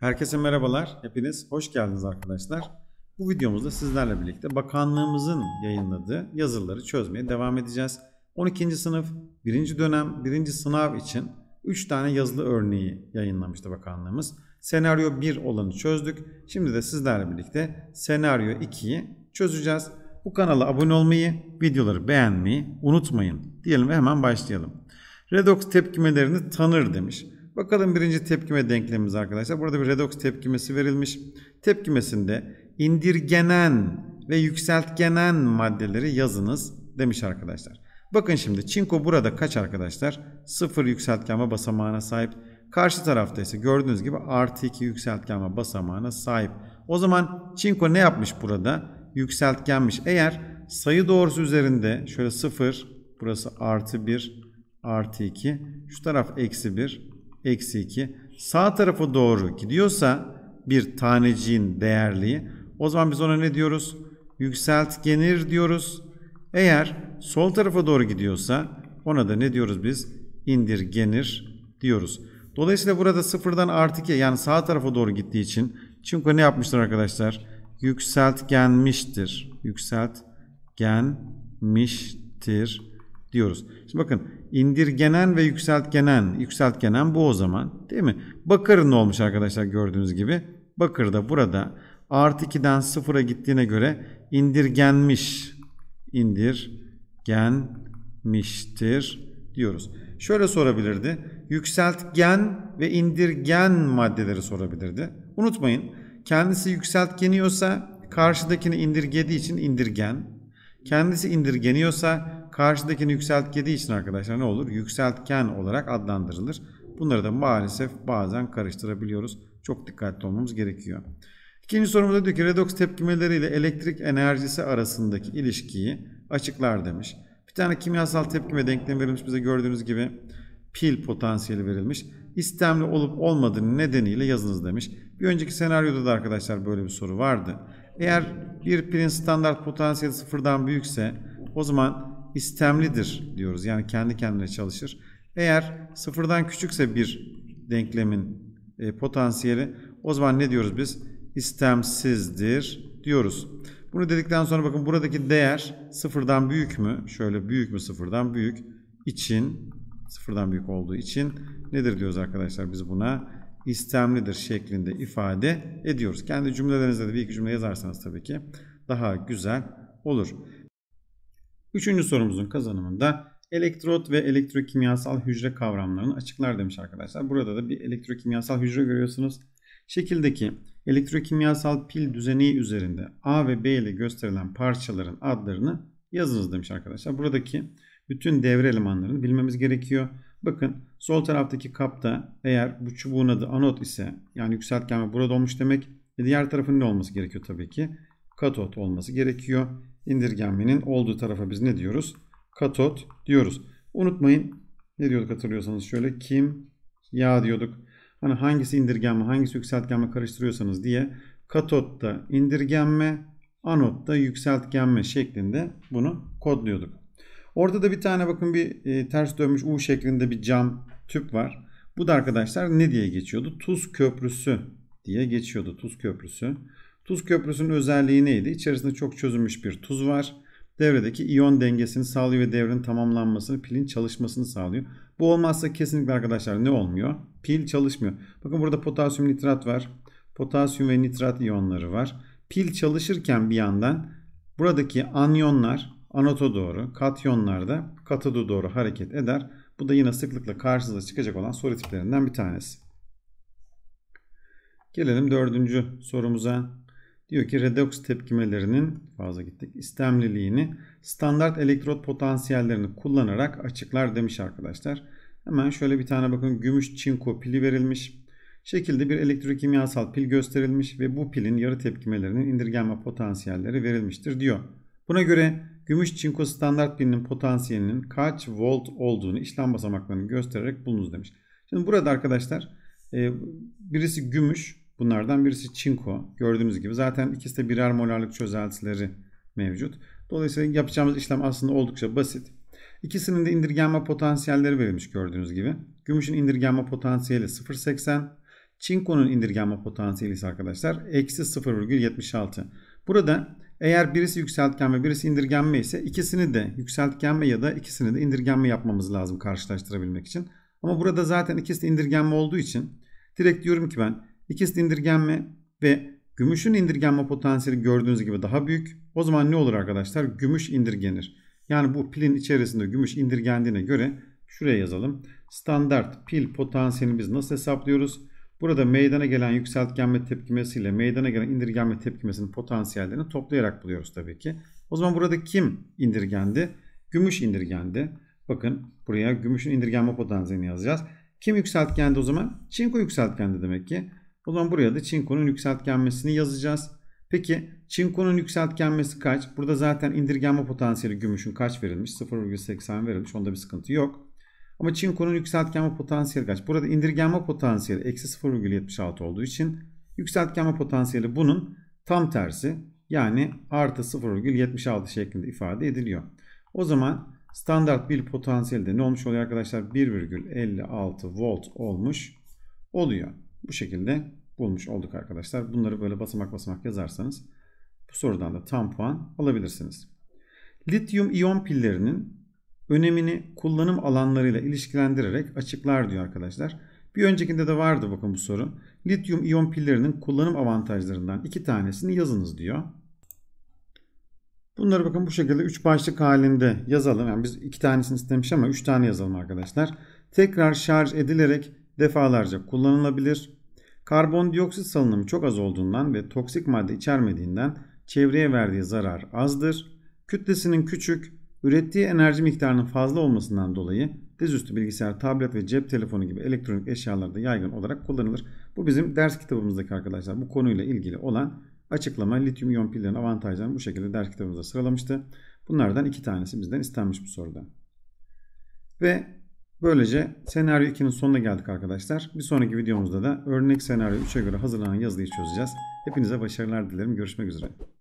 Herkese merhabalar. Hepiniz hoş geldiniz arkadaşlar. Bu videomuzda sizlerle birlikte bakanlığımızın yayınladığı yazıları çözmeye devam edeceğiz. 12. sınıf 1. dönem 1. sınav için 3 tane yazılı örneği yayınlamıştı bakanlığımız. Senaryo 1 olanı çözdük. Şimdi de sizlerle birlikte senaryo 2'yi çözeceğiz. Bu kanala abone olmayı, videoları beğenmeyi unutmayın diyelim ve hemen başlayalım. Redox tepkimelerini tanır demiş. Bakalım birinci tepkime denklemimiz arkadaşlar. Burada bir redoks tepkimesi verilmiş. Tepkimesinde indirgenen ve yükseltgenen maddeleri yazınız demiş arkadaşlar. Bakın şimdi çinko burada kaç arkadaşlar? Sıfır yükseltgenme basamağına sahip. Karşı tarafta ise gördüğünüz gibi artı 2 yükseltgenme basamağına sahip. O zaman çinko ne yapmış burada? Yükseltgenmiş. Eğer sayı doğrusu üzerinde şöyle 0 burası artı 1 artı 2 şu taraf eksi 1 eksi 2 sağ tarafa doğru gidiyorsa bir taneciğin değerliği o zaman biz ona ne diyoruz? Yükseltgenir diyoruz. Eğer sol tarafa doğru gidiyorsa ona da ne diyoruz biz? İndirgenir diyoruz. Dolayısıyla burada sıfırdan artı 2 yani sağ tarafa doğru gittiği için Çünkü ne yapmıştır arkadaşlar? Yükseltgenmiştir. Yükseltgenmiştir diyoruz. Şimdi bakın indirgenen ve yükseltgenen. Yükseltgenen bu o zaman değil mi? Bakır'ın olmuş arkadaşlar gördüğünüz gibi. Bakır da burada artı 2'den 0'a gittiğine göre indirgenmiş. indirgenmiştir diyoruz. Şöyle sorabilirdi. Yükseltgen ve indirgen maddeleri sorabilirdi. Unutmayın kendisi yükseltgeniyorsa karşıdakini indirgediği için indirgen. Kendisi indirgeniyorsa Karşıdakini yükseltkediği için arkadaşlar ne olur? Yükseltgen olarak adlandırılır. Bunları da maalesef bazen karıştırabiliyoruz. Çok dikkatli olmamız gerekiyor. İkinci sorumuzda diyor ki redoks tepkimeleri ile elektrik enerjisi arasındaki ilişkiyi açıklar demiş. Bir tane kimyasal tepkime denklemi verilmiş bize gördüğünüz gibi pil potansiyeli verilmiş. İstemli olup olmadığını nedeniyle yazınız demiş. Bir önceki senaryoda da arkadaşlar böyle bir soru vardı. Eğer bir pilin standart potansiyeli sıfırdan büyükse o zaman istemlidir diyoruz. Yani kendi kendine çalışır. Eğer sıfırdan küçükse bir denklemin e, potansiyeli o zaman ne diyoruz biz? İstemsizdir diyoruz. Bunu dedikten sonra bakın buradaki değer sıfırdan büyük mü? Şöyle büyük mü sıfırdan büyük için sıfırdan büyük olduğu için nedir diyoruz arkadaşlar biz buna istemlidir şeklinde ifade ediyoruz. Kendi cümlelerinizde de bir iki cümle yazarsanız tabii ki daha güzel olur. Üçüncü sorumuzun kazanımında elektrot ve elektrokimyasal hücre kavramlarını açıklar demiş arkadaşlar. Burada da bir elektrokimyasal hücre görüyorsunuz. Şekildeki elektrokimyasal pil düzeni üzerinde A ve B ile gösterilen parçaların adlarını yazınız demiş arkadaşlar. Buradaki bütün devre elemanlarını bilmemiz gerekiyor. Bakın sol taraftaki kapta eğer bu çubuğun adı anot ise yani yükseltgen ve burada olmuş demek. Ve diğer tarafın ne olması gerekiyor tabii ki? Katot olması gerekiyor indirgenmenin olduğu tarafa biz ne diyoruz? Katot diyoruz. Unutmayın ne diyorduk hatırlıyorsanız şöyle kim ya diyorduk. Hani hangisi indirgenme hangisi yükseltgenme karıştırıyorsanız diye katotta indirgenme anotta yükseltgenme şeklinde bunu kodluyorduk. Orada da bir tane bakın bir e, ters dönmüş U şeklinde bir cam tüp var. Bu da arkadaşlar ne diye geçiyordu? Tuz köprüsü diye geçiyordu. Tuz köprüsü. Tuz köprüsünün özelliği neydi? İçerisinde çok çözülmüş bir tuz var. Devredeki iyon dengesini sağlıyor ve devrenin tamamlanmasını, pilin çalışmasını sağlıyor. Bu olmazsa kesinlikle arkadaşlar ne olmuyor? Pil çalışmıyor. Bakın burada potasyum nitrat var. Potasyum ve nitrat iyonları var. Pil çalışırken bir yandan buradaki anyonlar anota doğru, katyonlar da katodu doğru hareket eder. Bu da yine sıklıkla karşınıza çıkacak olan soru tiplerinden bir tanesi. Gelelim dördüncü sorumuza. Diyor ki redoks tepkimelerinin fazla gittik istemliliğini standart elektrot potansiyellerini kullanarak açıklar demiş arkadaşlar. Hemen şöyle bir tane bakın gümüş çinko pili verilmiş. Şekilde bir elektrokimyasal pil gösterilmiş ve bu pilin yarı tepkimelerinin indirgenme potansiyelleri verilmiştir diyor. Buna göre gümüş çinko standart pilinin potansiyelinin kaç volt olduğunu işlem basamaklarını göstererek bulunuz demiş. Şimdi burada arkadaşlar e, birisi gümüş Bunlardan birisi çinko. Gördüğünüz gibi zaten ikisi de birer molarlık çözeltileri mevcut. Dolayısıyla yapacağımız işlem aslında oldukça basit. İkisinin de indirgenme potansiyelleri verilmiş gördüğünüz gibi. Gümüşün indirgenme potansiyeli 0.80. Çinko'nun indirgenme potansiyeli ise arkadaşlar eksi 0,76. Burada eğer birisi yükseltgen ve birisi indirgenme ise ikisini de yükseltgenme ya da ikisini de indirgenme yapmamız lazım karşılaştırabilmek için. Ama burada zaten ikisi de indirgenme olduğu için direkt diyorum ki ben İkisi indirgenme ve gümüşün indirgenme potansiyeli gördüğünüz gibi daha büyük. O zaman ne olur arkadaşlar? Gümüş indirgenir. Yani bu pilin içerisinde gümüş indirgendiğine göre şuraya yazalım. Standart pil potansiyelini biz nasıl hesaplıyoruz? Burada meydana gelen yükseltgenme tepkimesiyle meydana gelen indirgenme tepkimesinin potansiyellerini toplayarak buluyoruz tabii ki. O zaman burada kim indirgendi? Gümüş indirgendi. Bakın buraya gümüşün indirgenme potansiyelini yazacağız. Kim yükseltgendi o zaman? Çinko yükseltgendi demek ki. O zaman buraya da çinkonun yükseltgenmesini yazacağız. Peki çinkonun yükseltgenmesi kaç? Burada zaten indirgenme potansiyeli gümüşün kaç verilmiş? 0,80 verilmiş. Onda bir sıkıntı yok. Ama çinkonun yükseltgenme potansiyeli kaç? Burada indirgenme potansiyeli eksi 0,76 olduğu için yükseltgenme potansiyeli bunun tam tersi. Yani artı 0,76 şeklinde ifade ediliyor. O zaman standart bir potansiyelde ne olmuş oluyor arkadaşlar? 1,56 volt olmuş oluyor. Bu şekilde bulmuş olduk arkadaşlar. Bunları böyle basamak basamak yazarsanız bu sorudan da tam puan alabilirsiniz. Lityum iyon pillerinin önemini kullanım alanlarıyla ilişkilendirerek açıklar diyor arkadaşlar. Bir öncekinde de vardı bakın bu soru. Lityum iyon pillerinin kullanım avantajlarından iki tanesini yazınız diyor. Bunları bakın bu şekilde 3 başlık halinde yazalım. Yani biz 2 tanesini istemiş ama 3 tane yazalım arkadaşlar. Tekrar şarj edilerek defalarca kullanılabilir. Karbondioksit salınımı çok az olduğundan ve toksik madde içermediğinden çevreye verdiği zarar azdır. Kütlesinin küçük, ürettiği enerji miktarının fazla olmasından dolayı dizüstü bilgisayar, tablet ve cep telefonu gibi elektronik eşyalarda yaygın olarak kullanılır. Bu bizim ders kitabımızdaki arkadaşlar bu konuyla ilgili olan açıklama lityum iyon pillerin avantajlarını bu şekilde ders kitabımızda sıralamıştı. Bunlardan iki tanesi bizden istenmiş bu soruda. Ve Böylece senaryo 2'nin sonuna geldik arkadaşlar. Bir sonraki videomuzda da örnek senaryo 3'e göre hazırlanan yazılıyı çözeceğiz. Hepinize başarılar dilerim. Görüşmek üzere.